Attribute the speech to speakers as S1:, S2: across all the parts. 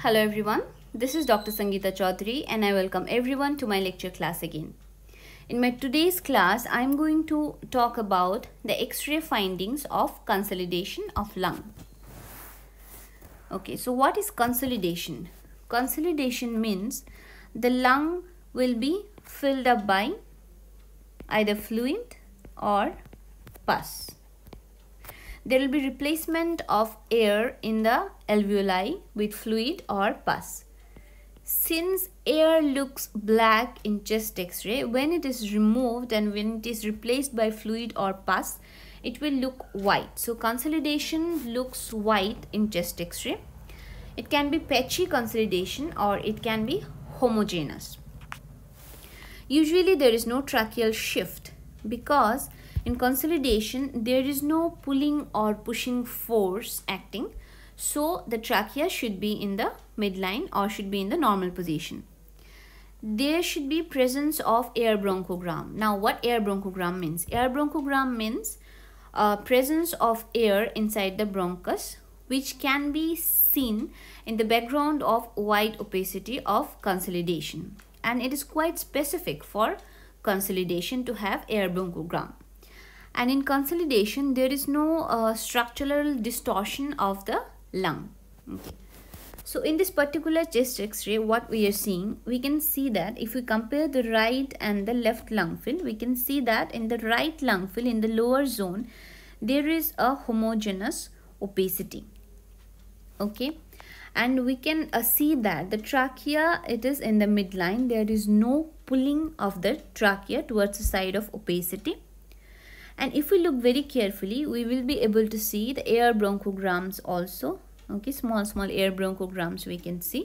S1: Hello everyone, this is Dr. Sangeeta Chaudhary and I welcome everyone to my lecture class again. In my today's class, I am going to talk about the X-ray findings of consolidation of lung. Okay, so what is consolidation? Consolidation means the lung will be filled up by either fluid or pus there will be replacement of air in the alveoli with fluid or pus. Since air looks black in chest x-ray, when it is removed and when it is replaced by fluid or pus, it will look white. So consolidation looks white in chest x-ray. It can be patchy consolidation or it can be homogeneous. Usually there is no tracheal shift because in consolidation, there is no pulling or pushing force acting. So the trachea should be in the midline or should be in the normal position. There should be presence of air bronchogram. Now what air bronchogram means? Air bronchogram means uh, presence of air inside the bronchus which can be seen in the background of white opacity of consolidation. And it is quite specific for consolidation to have air bronchogram and in consolidation there is no uh, structural distortion of the lung okay so in this particular chest x-ray what we are seeing we can see that if we compare the right and the left lung fill we can see that in the right lung fill in the lower zone there is a homogeneous opacity okay and we can uh, see that the trachea it is in the midline there is no pulling of the trachea towards the side of opacity and if we look very carefully we will be able to see the air bronchograms also okay small small air bronchograms we can see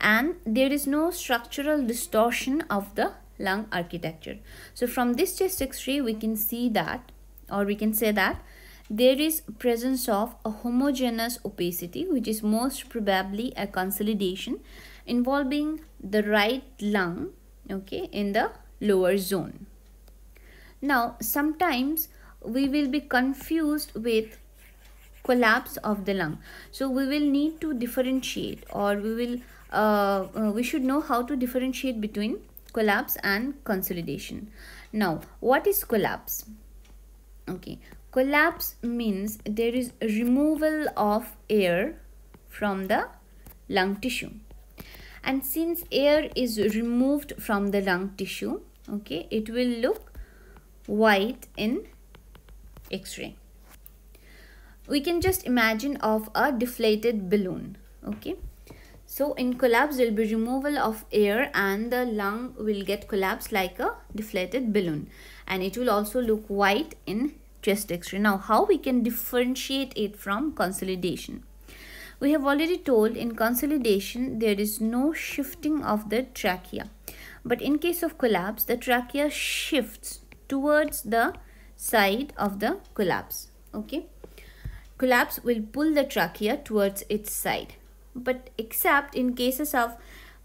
S1: and there is no structural distortion of the lung architecture so from this chest x-ray we can see that or we can say that there is presence of a homogeneous opacity which is most probably a consolidation involving the right lung okay in the lower zone now, sometimes we will be confused with collapse of the lung. So, we will need to differentiate or we will uh, uh, we should know how to differentiate between collapse and consolidation. Now, what is collapse? Okay, collapse means there is removal of air from the lung tissue. And since air is removed from the lung tissue, okay, it will look white in x-ray we can just imagine of a deflated balloon okay so in collapse there will be removal of air and the lung will get collapsed like a deflated balloon and it will also look white in chest x-ray now how we can differentiate it from consolidation we have already told in consolidation there is no shifting of the trachea but in case of collapse the trachea shifts towards the side of the collapse. Okay. Collapse will pull the trachea towards its side. But except in cases of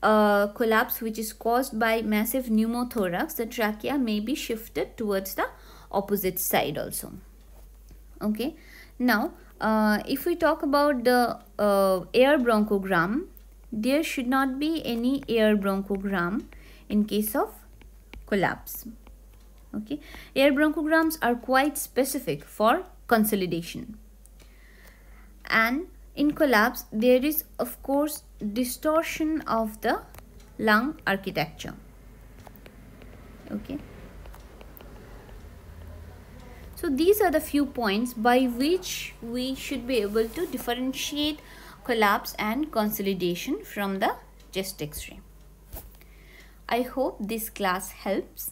S1: uh, collapse which is caused by massive pneumothorax, the trachea may be shifted towards the opposite side also. Okay. Now, uh, if we talk about the uh, air bronchogram, there should not be any air bronchogram in case of collapse okay air bronchograms are quite specific for consolidation and in collapse there is of course distortion of the lung architecture okay so these are the few points by which we should be able to differentiate collapse and consolidation from the chest x-ray. I hope this class helps.